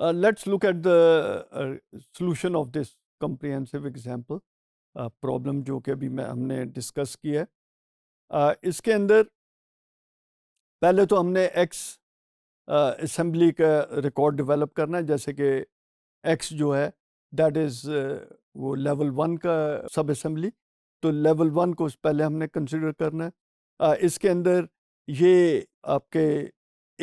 Uh, let's look at the uh, solution of this comprehensive example problem uh, जो कि अभी मैं हमने डिस्कस की है uh, इसके अंदर पहले तो हमने एक्स असम्बली uh, का रिकॉर्ड डिवेलप करना है जैसे कि एक्स जो है दैट इज़ uh, वो लेवल वन का सब असम्बली तो लेवल वन को पहले हमने कंसिडर करना है uh, इसके अंदर ये आपके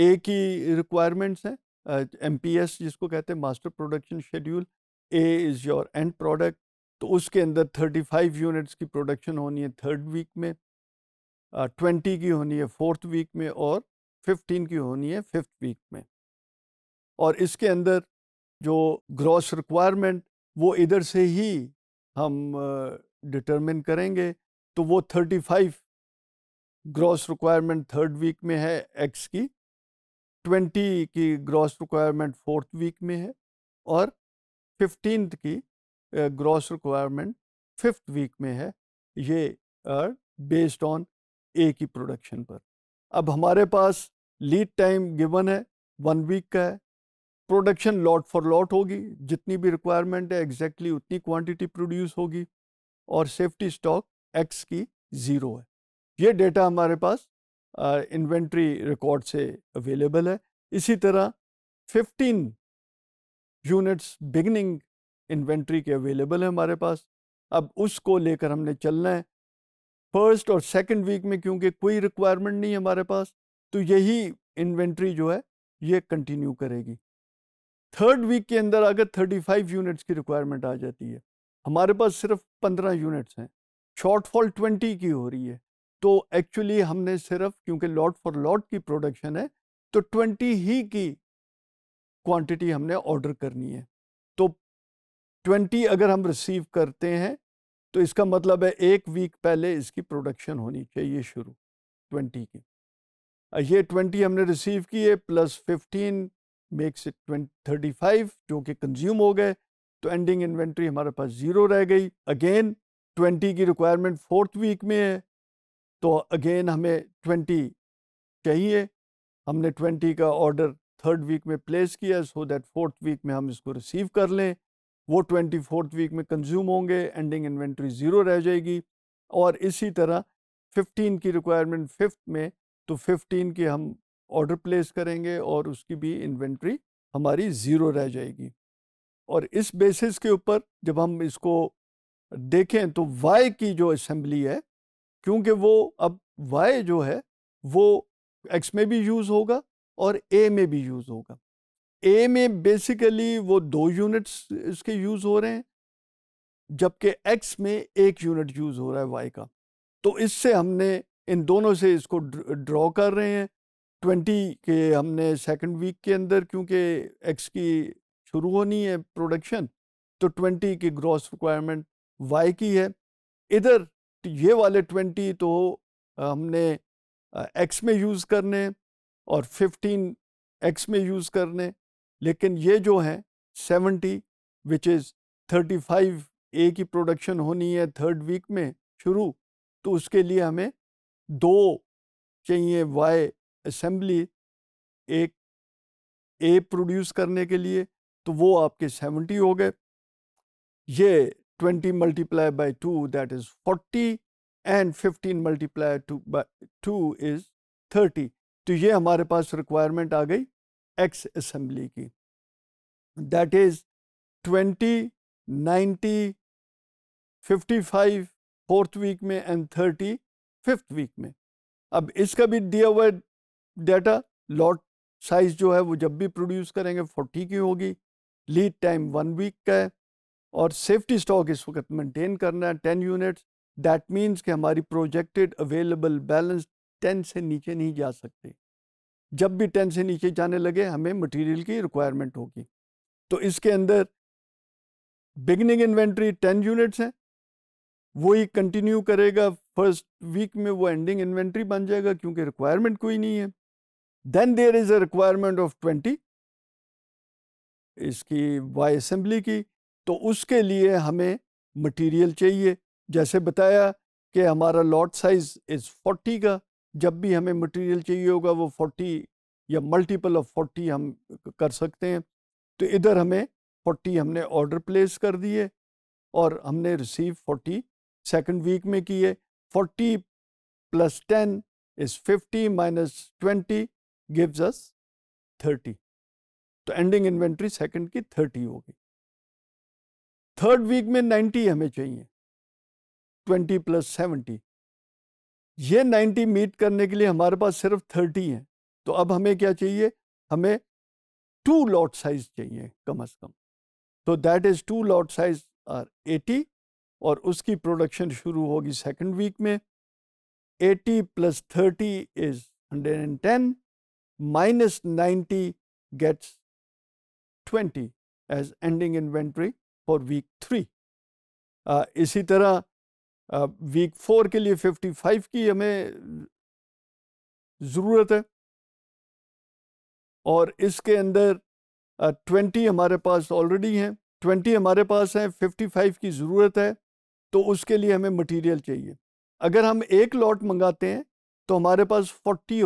ए की रिक्वायरमेंट्स हैं एम uh, जिसको कहते हैं master production schedule A is your end product तो उसके अंदर 35 यूनिट्स की प्रोडक्शन होनी है थर्ड वीक में ट्वेंटी की होनी है फोर्थ वीक में और फिफ्टीन की होनी है फिफ्थ वीक में और इसके अंदर जो ग्रॉस रिक्वायरमेंट वो इधर से ही हम डिटरमिन uh, करेंगे तो वो 35 ग्रॉस रिक्वायरमेंट थर्ड वीक में है एक्स की ट्वेंटी की ग्रॉस रिक्वायरमेंट फोर्थ वीक में है और फिफ्टीन की ग्रॉस रिक्वायरमेंट फिफ्थ वीक में है ये बेस्ड ऑन ए की प्रोडक्शन पर अब हमारे पास लीड टाइम गिवन है वन वीक का है प्रोडक्शन लॉट फॉर लॉट होगी जितनी भी रिक्वायरमेंट है एग्जैक्टली exactly उतनी क्वांटिटी प्रोड्यूस होगी और सेफ्टी स्टॉक एक्स की ज़ीरो है ये डेटा हमारे पास इन्वेंट्री रिकॉर्ड से अवेलेबल है इसी तरह 15 यूनिट्स बिगनिंग इन्वेंट्री के अवेलेबल है हमारे पास अब उसको लेकर हमने चलना है फर्स्ट और सेकंड वीक में क्योंकि कोई रिक्वायरमेंट नहीं है हमारे पास तो यही इन्वेंट्री जो है ये कंटिन्यू करेगी थर्ड वीक के अंदर अगर 35 यूनिट्स की रिक्वायरमेंट आ जाती है हमारे पास सिर्फ 15 यूनिट्स हैं शॉर्टफॉल 20 की हो रही है तो एक्चुअली हमने सिर्फ क्योंकि लॉट फॉर लॉट की प्रोडक्शन है तो ट्वेंटी ही की क्वांटिटी हमने ऑर्डर करनी है तो ट्वेंटी अगर हम रिसीव करते हैं तो इसका मतलब है एक वीक पहले इसकी प्रोडक्शन होनी चाहिए शुरू ट्वेंटी की ये ट्वेंटी हमने रिसीव की है plus fifteen makes it twenty thirty five जो कि कंज्यूम हो गए तो एंडिंग इन्वेंट्री हमारे पास ज़ीरो रह गई अगेन ट्वेंटी की रिक्वायरमेंट फोर्थ वीक में है तो अगेन हमें ट्वेंटी चाहिए हमने ट्वेंटी का ऑर्डर थर्ड वीक में प्लेस किया सो दैट फोर्थ वीक में हम इसको रिसीव कर लें वो ट्वेंटी फोर्थ वीक में कंज्यूम होंगे एंडिंग इन्वेंट्री ज़ीरो रह जाएगी और इसी तरह फिफ्टीन की रिक्वायरमेंट फिफ्थ में तो फिफ्टीन की हम ऑर्डर प्लेस करेंगे और उसकी भी इन्वेंट्री हमारी ज़ीरो रह जाएगी और इस बेसिस के ऊपर जब हम इसको देखें तो वाई की जो असम्बली है क्योंकि वो अब वाई जो है वो एक्स में भी यूज़ होगा और ए में भी यूज़ होगा ए में बेसिकली वो दो यूनिट्स इसके यूज़ हो रहे हैं जबकि एक्स में एक यूनिट यूज़ हो रहा है वाई का तो इससे हमने इन दोनों से इसको ड्रॉ कर रहे हैं ट्वेंटी के हमने सेकंड वीक के अंदर क्योंकि एक्स की शुरू होनी है प्रोडक्शन तो ट्वेंटी की ग्रॉस रिक्वायरमेंट वाई की है इधर ये वाले ट्वेंटी तो हमने एक्स में यूज़ करने और फिफ्टीन एक्स में यूज़ करने लेकिन ये जो है seventy which is thirty five A की प्रोडक्शन होनी है थर्ड वीक में शुरू तो उसके लिए हमें दो चाहिए वाई असेंबली एक ए प्रोड्यूस करने के लिए तो वो आपके सेवेंटी हो गए ये 20 multiplied by 2 that is 40 and 15 multiply two by two is 30 तो ये हमारे पास रिक्वायरमेंट आ गई एक्स असम्बली की दैट इज़ 20, 90, 55 फोर्थ वीक में एंड 30 फिफ्थ वीक में अब इसका भी दिया हुआ डाटा लॉट साइज जो है वो जब भी प्रोड्यूस करेंगे 40 की होगी लीड टाइम वन वीक का है और सेफ्टी स्टॉक इस वक्त मेंटेन करना है टेन यूनिट्स दैट मींस कि हमारी प्रोजेक्टेड अवेलेबल बैलेंस टेन से नीचे नहीं जा सकते जब भी टेन से नीचे जाने लगे हमें मटेरियल की रिक्वायरमेंट होगी तो इसके अंदर बिगनिंग इन्वेंट्री टेन यूनिट्स हैं वही कंटिन्यू करेगा फर्स्ट वीक में वो एंडिंग इन्वेंट्री बन जाएगा क्योंकि रिक्वायरमेंट कोई नहीं है then there is a requirement of twenty इसकी वाई असेंबली की तो उसके लिए हमें मटेरियल चाहिए जैसे बताया कि हमारा लॉट साइज़ इज़ फोर्टी का जब भी हमें मटेरियल चाहिए होगा वो फोर्टी या मल्टीपल ऑफ फोर्टी हम कर सकते हैं तो इधर हमें फोर्टी हमने ऑर्डर प्लेस कर दिए और हमने रिसीव फोर्टी सेकेंड वीक में किए forty plus ten is fifty minus twenty gives us thirty तो एंडिंग इन्वेंट्री सेकंड की थर्टी होगी थर्ड वीक में 90 हमें चाहिए 20 प्लस 70 ये 90 मीट करने के लिए हमारे पास सिर्फ 30 हैं तो अब हमें क्या चाहिए हमें टू लॉट साइज चाहिए कम अज कम तो that is to lot size are 80 और उसकी प्रोडक्शन शुरू होगी सेकंड वीक में 80 plus 30 is 110 minus ninety gets twenty as ending inventory for week three इसी तरह वीक फोर के लिए फिफ्टी फाइव की हमें ज़रूरत है और इसके अंदर ट्वेंटी हमारे पास ऑलरेडी हैं ट्वेंटी हमारे पास हैं फिफ्टी फाइव की ज़रूरत है तो उसके लिए हमें मटेरियल चाहिए अगर हम एक लॉट मंगाते हैं तो हमारे पास फोर्टी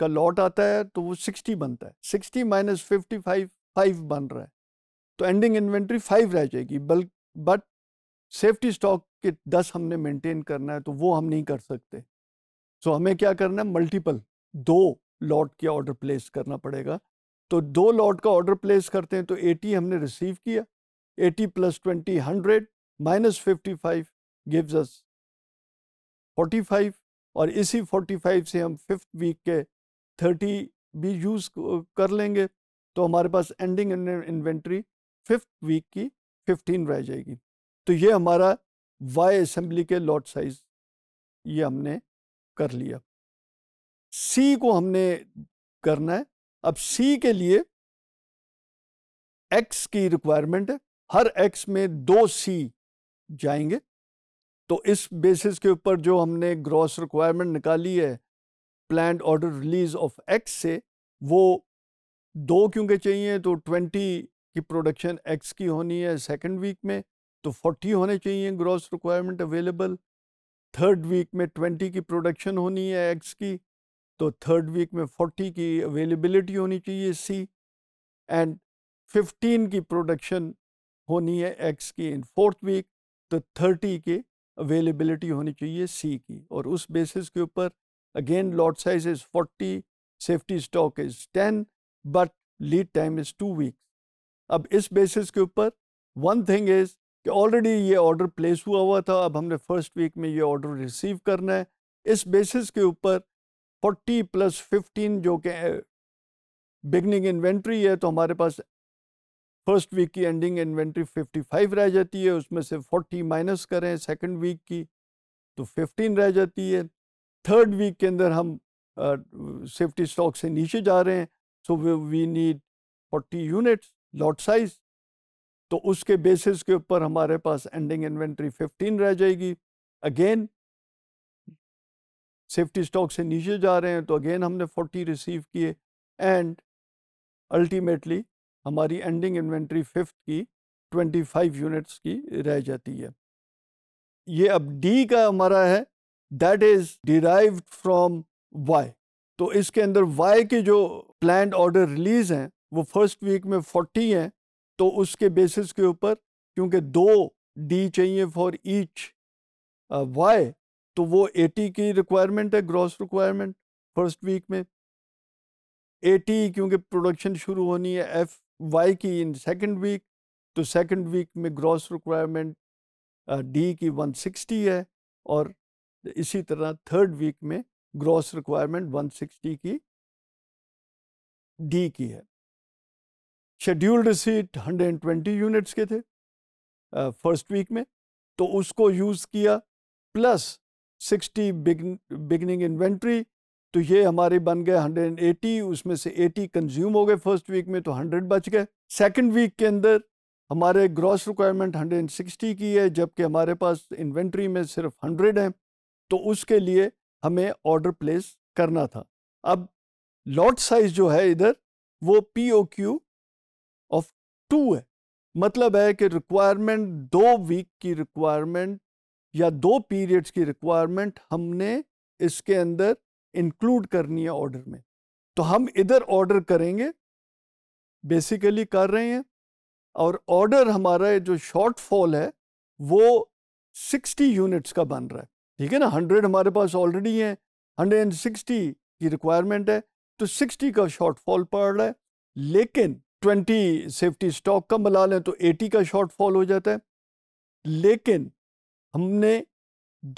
का लॉट आता है तो वो सिक्सटी बनता है sixty minus fifty five five बन रहा है तो एंडिंग इन्वेंट्री फाइव रह जाएगी बल्कि बट सेफ्टी स्टॉक के दस हमने मेंटेन करना है तो वो हम नहीं कर सकते सो so, हमें क्या करना है मल्टीपल दो लॉट के ऑर्डर प्लेस करना पड़ेगा तो दो लॉट का ऑर्डर प्लेस करते हैं तो 80 हमने रिसीव किया 80 plus twenty hundred minus fifty five gives us 45 और इसी 45 से हम फिफ्थ वीक के 30 भी यूज़ कर लेंगे तो हमारे पास एंडिंग इन्वेंट्री फिफ्थ वीक की फिफ्टीन रह जाएगी तो ये हमारा वाई असेंबली के लॉट साइज ये हमने कर लिया सी को हमने करना है अब सी के लिए एक्स की रिक्वायरमेंट है हर एक्स में दो सी जाएंगे तो इस बेसिस के ऊपर जो हमने ग्रॉस रिक्वायरमेंट निकाली है plan order release of X से वो दो क्योंकि चाहिए तो ट्वेंटी कि प्रोडक्शन एक्स की होनी है सेकंड वीक में तो फोर्टी होने चाहिए gross requirement available third week में ट्वेंटी की प्रोडक्शन होनी है एक्स की तो थर्ड वीक में फोर्टी की अवेलेबिलिटी होनी चाहिए सी एंड फिफ्टीन की प्रोडक्शन होनी है एक्स की इन फोर्थ वीक तो थर्टी की अवेलेबिलिटी होनी चाहिए सी की और उस बेसिस के ऊपर again lot size is forty safety stock is ten but lead time is two weeks अब इस बेसिस के ऊपर वन थिंग इज़ कि ऑलरेडी ये ऑर्डर प्लेस हुआ हुआ था अब हमने फर्स्ट वीक में ये ऑर्डर रिसीव करना है इस बेसिस के ऊपर 40 प्लस 15 जो कि बिगनिंग इन्वेंट्री है तो हमारे पास फर्स्ट वीक की एंडिंग इन्वेंट्री 55 रह जाती है उसमें से 40 माइनस करें सेकंड वीक की तो 15 रह जाती है थर्ड वीक के अंदर हम सेफ्टी स्टॉक से नीचे जा रहे हैं so we need 40 units lot size तो उसके बेसिस के ऊपर हमारे पास एंडिंग इन्वेंट्री 15 रह जाएगी अगेन सेफ्टी स्टॉक से नीचे जा रहे हैं तो अगेन हमने 40 रिसीव किए एंड अल्टीमेटली हमारी एंडिंग इन्वेंट्री फिफ्थ की 25 यूनिट्स की रह जाती है ये अब डी का हमारा है that is derived from Y तो इसके अंदर वाई के जो प्लान ऑर्डर रिलीज हैं वो फर्स्ट वीक में फोर्टी हैं तो उसके बेसिस के ऊपर क्योंकि दो डी चाहिए फॉर ईच वाई तो वो एटी की रिक्वायरमेंट है ग्रॉस रिक्वायरमेंट फर्स्ट वीक में एटी क्योंकि प्रोडक्शन शुरू होनी है एफ वाई की इन सेकंड वीक तो सेकंड वीक में ग्रॉस रिक्वायरमेंट डी की 160 है और इसी तरह थर्ड वीक में ग्रॉस रिक्वायरमेंट 160 की डी की है शेड्यूल्ड रिसीट 120 यूनिट्स के थे फर्स्ट uh, वीक में तो उसको यूज़ किया प्लस 60 बिगनिंग इन्वेंट्री तो ये हमारे बन गए 180 उसमें से 80 कंज्यूम हो गए फर्स्ट वीक में तो 100 बच गए सेकंड वीक के अंदर हमारे ग्रॉस रिक्वायरमेंट 160 की है जबकि हमारे पास इन्वेंट्री में सिर्फ 100 हैं तो उसके लिए हमें ऑर्डर प्लेस करना था अब लॉट साइज जो है इधर वो P O Q of two है मतलब है कि रिक्वायरमेंट दो वीक की रिक्वायरमेंट या दो पीरियड्स की रिक्वायरमेंट हमने इसके अंदर इंक्लूड करनी है ऑर्डर में तो हम इधर ऑर्डर करेंगे बेसिकली कर रहे हैं और ऑर्डर हमारा जो शॉर्टफॉल है वो 60 यूनिट्स का बन रहा है ठीक है ना 100 हमारे पास ऑलरेडी है 160 की रिक्वायरमेंट है तो 60 का शॉर्टफॉल पड़ रहा है लेकिन ट्वेंटी सेफ्टी स्टॉक का मिला लें तो एटी का शॉर्टफॉल हो जाता है लेकिन हमने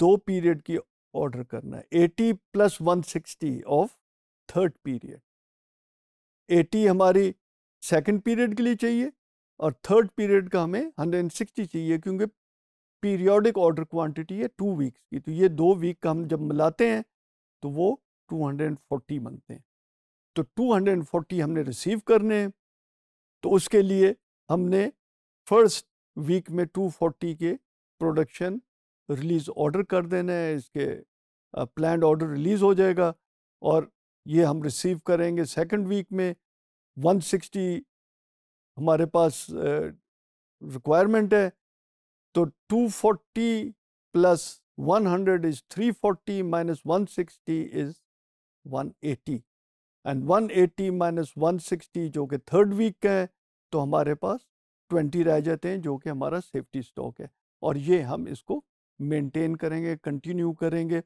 दो पीरियड की ऑर्डर करना है eighty plus one sixty of third period eighty हमारी सेकंड पीरियड के लिए चाहिए और थर्ड पीरियड का हमें हंड्रेड सिक्सटी चाहिए क्योंकि पीरियोडिक ऑर्डर क्वांटिटी है टू वीक्स की तो ये दो वीक का हम जब मिलाते हैं तो वो टू हंड्रेड फोर्टी बनते हैं तो टू हंड्रेड फोर्टी हमने रिसीव करने हैं तो उसके लिए हमने फर्स्ट वीक में 240 के प्रोडक्शन रिलीज़ ऑर्डर कर देने हैं इसके प्लान ऑर्डर रिलीज़ हो जाएगा और ये हम रिसीव करेंगे सेकंड वीक में 160 हमारे पास रिक्वायरमेंट है तो 240 plus 100 is 340 minus 160 is 180 and one eighty minus one sixty जो कि थर्ड वीक का है तो हमारे पास ट्वेंटी रह जाते हैं जो कि हमारा सेफ्टी स्टॉक है और ये हम इसको मेनटेन करेंगे कंटिन्यू करेंगे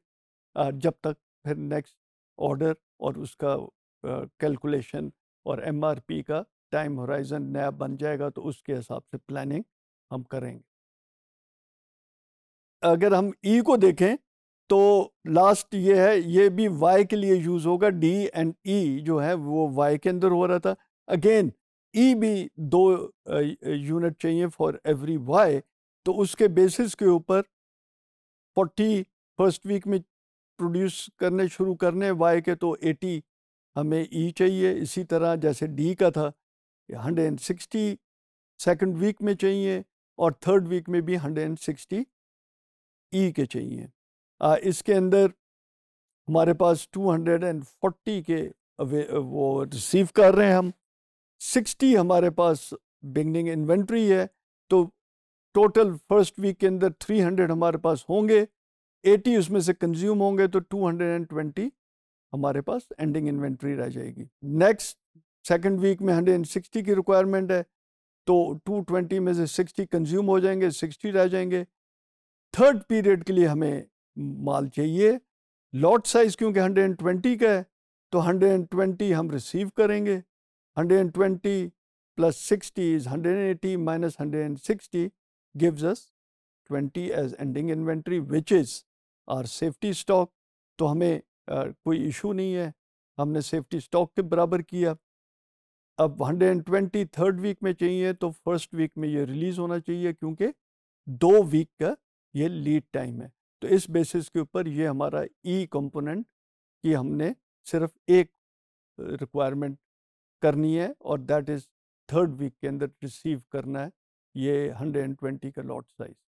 जब तक फिर नेक्स्ट ऑर्डर और उसका कैलकुलेशन और पी का टाइम होराइजन नया बन जाएगा तो उसके हिसाब से प्लानिंग हम करेंगे अगर हम ई e को देखें तो लास्ट ये है ये भी वाई के लिए यूज़ होगा डी एंड ई जो है वो वाई के अंदर हो रहा था अगेन ई e भी दो यूनिट चाहिए फॉर एवरी वाई तो उसके बेसिस के ऊपर फोर्टी फर्स्ट वीक में प्रोड्यूस करने शुरू करने वाई के तो एटी हमें ई e चाहिए इसी तरह जैसे डी का था hundred and sixty second week में चाहिए और थर्ड वीक में भी हंड्रेड एंड सिक्सटी ई के चाहिए आ, इसके अंदर हमारे पास 240 के वो रिसीव कर रहे हैं हम 60 हमारे पास बिगनिंग इन्वेंट्री है तो टोटल फर्स्ट वीक के अंदर 300 हमारे पास होंगे 80 उसमें से कंज्यूम होंगे तो 220 हमारे पास एंडिंग इन्वेंट्री रह जाएगी नेक्स्ट सेकंड वीक में 160 की रिक्वायरमेंट है तो 220 में से 60 कंज्यूम हो जाएंगे 60 रह जाएंगे थर्ड पीरियड के लिए हमें माल चाहिए लॉट साइज़ क्योंकि 120 का है तो 120 हम रिसीव करेंगे 120 plus 60 is 180 minus hundred gives us 20 as ending inventory which is our safety stock तो हमें आ, कोई इशू नहीं है हमने सेफ्टी स्टॉक के बराबर किया अब 120 थर्ड वीक में चाहिए तो फर्स्ट वीक में ये रिलीज़ होना चाहिए क्योंकि दो वीक का ये लीड टाइम है तो इस बेसिस के ऊपर ये हमारा ई कंपोनेंट कि हमने सिर्फ एक रिक्वायरमेंट करनी है और दैट इज़ थर्ड वीक के अंदर रिसीव करना है ये 120 का लॉट साइज